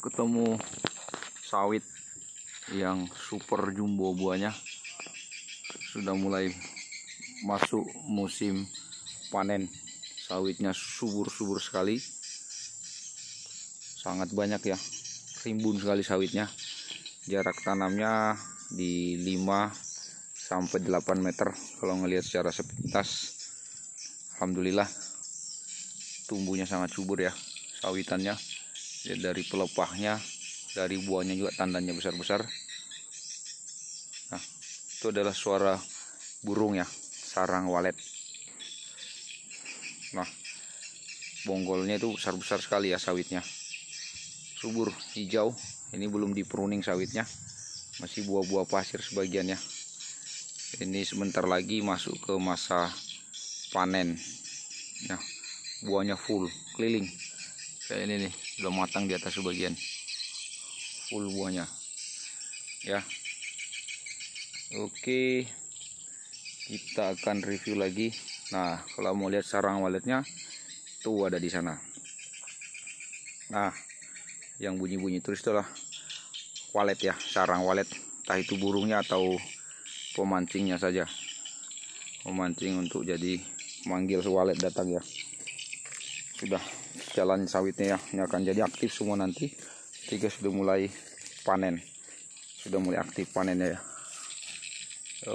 ketemu sawit yang super jumbo buahnya sudah mulai masuk musim panen sawitnya subur-subur sekali sangat banyak ya rimbun sekali sawitnya jarak tanamnya di 5 sampai 8 meter kalau ngelihat secara sepintas Alhamdulillah tumbuhnya sangat subur ya sawitannya jadi ya, dari pelepahnya, dari buahnya juga tandanya besar-besar. Nah, itu adalah suara burung ya, sarang walet. Nah, bonggolnya itu besar-besar sekali ya sawitnya. Subur hijau, ini belum diperuning sawitnya. Masih buah-buah pasir sebagiannya. Ini sebentar lagi masuk ke masa panen. Nah, buahnya full keliling kayak ini nih belum matang di atas sebagian full buahnya ya oke kita akan review lagi nah kalau mau lihat sarang waletnya itu ada di sana nah yang bunyi-bunyi terus itulah walet ya sarang walet entah itu burungnya atau pemancingnya saja pemancing untuk jadi manggil walet datang ya sudah jalan sawitnya ya ini akan jadi aktif semua nanti tiga sudah mulai panen sudah mulai aktif panennya ya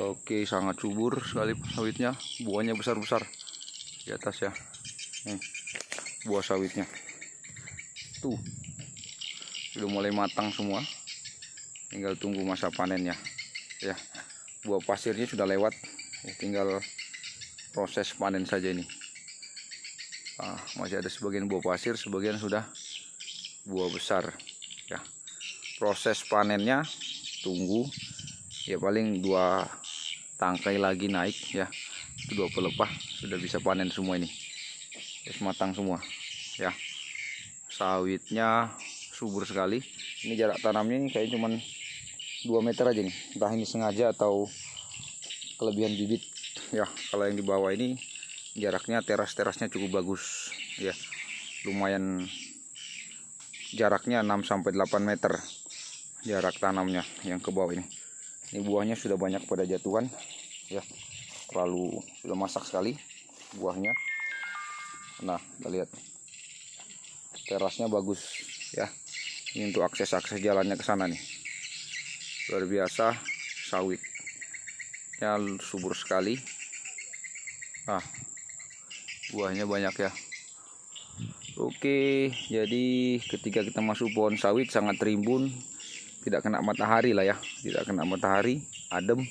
oke sangat subur sekali sawitnya buahnya besar-besar di atas ya Nih, hmm, buah sawitnya tuh sudah mulai matang semua tinggal tunggu masa panennya ya buah pasirnya sudah lewat tinggal proses panen saja ini ah, masih ada sebagian buah pasir sebagian sudah buah besar ya proses panennya tunggu ya paling dua tangkai lagi naik ya itu dua pelepah sudah bisa panen semua ini terus ya, matang semua ya sawitnya subur sekali ini jarak tanamnya ini kayaknya cuman 2 meter aja nih entah ini sengaja atau kelebihan bibit ya kalau yang di bawah ini jaraknya teras-terasnya cukup bagus ya lumayan jaraknya 6 sampai 8 meter jarak tanamnya yang ke bawah ini ini buahnya sudah banyak pada jatuhan ya terlalu sudah masak sekali buahnya nah kita lihat terasnya bagus ya ini untuk akses-akses jalannya ke sana nih luar biasa sawit ya subur sekali ah buahnya banyak ya Oke jadi ketika kita masuk pohon sawit sangat rimbun tidak kena matahari lah ya tidak kena matahari adem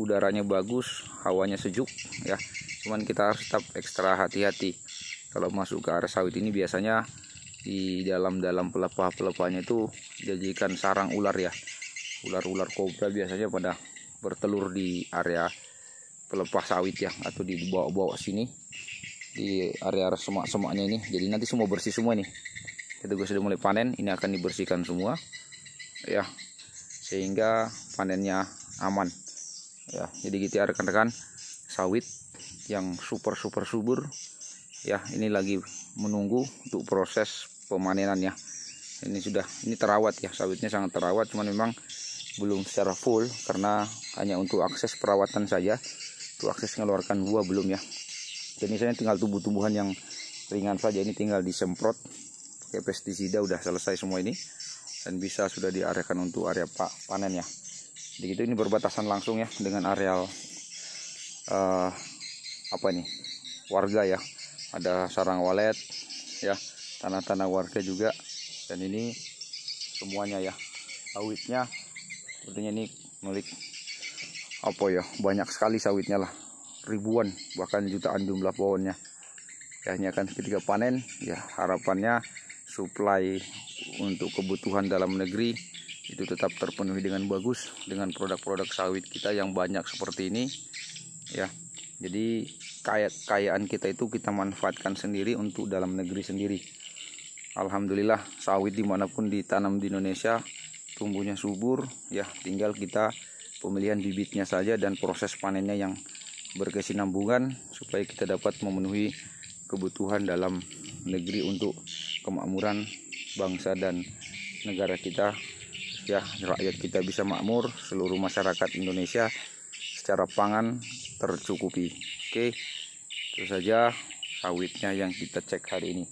udaranya bagus hawanya sejuk ya cuman kita harus tetap ekstra hati-hati kalau masuk ke arah sawit ini biasanya di dalam-dalam pelepah-pelepahnya itu jadikan sarang ular ya ular-ular kobra biasanya pada bertelur di area pelepah sawit ya atau dibawa-bawa sini di area semak-semaknya ini jadi nanti semua bersih semua nih ketika sudah mulai panen ini akan dibersihkan semua ya sehingga panennya aman ya jadi gitu ya rekan-rekan sawit yang super super subur ya ini lagi menunggu untuk proses pemanenan ya ini sudah ini terawat ya sawitnya sangat terawat cuman memang belum secara full karena hanya untuk akses perawatan saja tuh akses ngeluarkan buah belum ya jadi saya tinggal tumbuh-tumbuhan yang ringan saja ini tinggal disemprot pakai pestisida udah selesai semua ini dan bisa sudah diarahkan untuk area panen ya begitu ini berbatasan langsung ya dengan areal uh, apa ini warga ya ada sarang walet ya tanah-tanah warga juga dan ini semuanya ya awitnya sepertinya ini milik apa ya banyak sekali sawitnya lah ribuan bahkan jutaan jumlah pohonnya ya ini akan ketika panen ya harapannya supply untuk kebutuhan dalam negeri itu tetap terpenuhi dengan bagus dengan produk-produk sawit kita yang banyak seperti ini ya jadi kaya kayaan kita itu kita manfaatkan sendiri untuk dalam negeri sendiri Alhamdulillah sawit dimanapun ditanam di Indonesia tumbuhnya subur ya tinggal kita pemilihan bibitnya saja dan proses panennya yang berkesinambungan supaya kita dapat memenuhi kebutuhan dalam negeri untuk kemakmuran bangsa dan negara kita ya rakyat kita bisa makmur seluruh masyarakat Indonesia secara pangan tercukupi oke itu saja sawitnya yang kita cek hari ini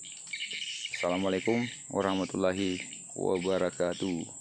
Assalamualaikum warahmatullahi wabarakatuh